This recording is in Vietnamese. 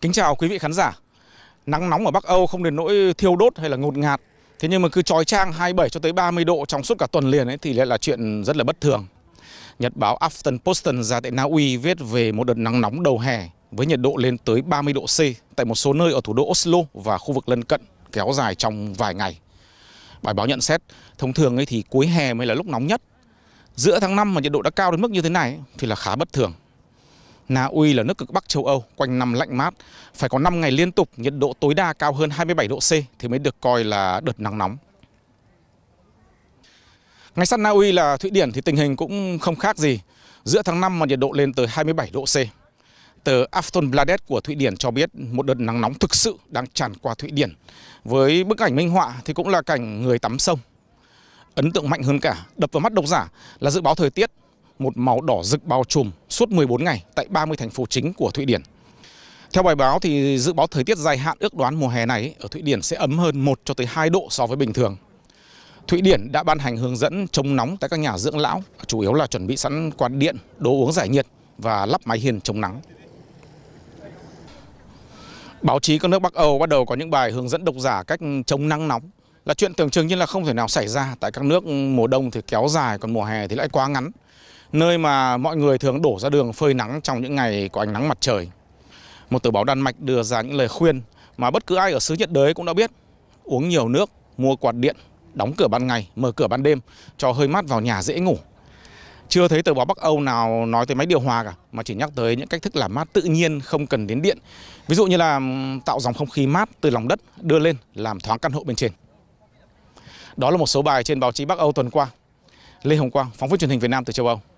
Kính chào quý vị khán giả. Nắng nóng ở Bắc Âu không đến nỗi thiêu đốt hay là ngột ngạt. Thế nhưng mà cứ trói trang 27 cho tới 30 độ trong suốt cả tuần liền ấy thì lại là chuyện rất là bất thường. Nhật báo Afton Posten ra tại Na Uy viết về một đợt nắng nóng đầu hè với nhiệt độ lên tới 30 độ C tại một số nơi ở thủ đô Oslo và khu vực lân cận kéo dài trong vài ngày. Bài báo nhận xét, thông thường ấy thì cuối hè mới là lúc nóng nhất. Giữa tháng 5 mà nhiệt độ đã cao đến mức như thế này thì là khá bất thường. Na Uy là nước cực Bắc châu Âu, quanh năm lạnh mát, phải có 5 ngày liên tục nhiệt độ tối đa cao hơn 27 độ C thì mới được coi là đợt nắng nóng. Ngay sát Na Uy là Thụy Điển thì tình hình cũng không khác gì. Giữa tháng 5 mà nhiệt độ lên tới 27 độ C. Tờ Aftonbladet của Thụy Điển cho biết một đợt nắng nóng thực sự đang tràn qua Thụy Điển. Với bức ảnh minh họa thì cũng là cảnh người tắm sông. Ấn tượng mạnh hơn cả, đập vào mắt độc giả là dự báo thời tiết một màu đỏ rực bao trùm suốt 14 ngày tại 30 thành phố chính của Thụy Điển. Theo bài báo thì dự báo thời tiết dài hạn ước đoán mùa hè này ở Thụy Điển sẽ ấm hơn 1 cho tới 2 độ so với bình thường. Thụy Điển đã ban hành hướng dẫn chống nóng tại các nhà dưỡng lão, chủ yếu là chuẩn bị sẵn quạt điện, đồ uống giải nhiệt và lắp máy hiền chống nắng. Báo chí các nước Bắc Âu bắt đầu có những bài hướng dẫn độc giả cách chống nắng nóng là chuyện tưởng chừng như là không thể nào xảy ra tại các nước mùa đông thì kéo dài còn mùa hè thì lại quá ngắn nơi mà mọi người thường đổ ra đường phơi nắng trong những ngày có ánh nắng mặt trời. Một tờ báo Đan Mạch đưa ra những lời khuyên mà bất cứ ai ở xứ nhiệt đới cũng đã biết. Uống nhiều nước, mua quạt điện, đóng cửa ban ngày, mở cửa ban đêm cho hơi mát vào nhà dễ ngủ. Chưa thấy tờ báo Bắc Âu nào nói tới máy điều hòa cả, mà chỉ nhắc tới những cách thức làm mát tự nhiên không cần đến điện. Ví dụ như là tạo dòng không khí mát từ lòng đất đưa lên làm thoáng căn hộ bên trên. Đó là một số bài trên báo chí Bắc Âu tuần qua. Lê Hồng Quang, phóng viên truyền hình Việt Nam từ châu Âu.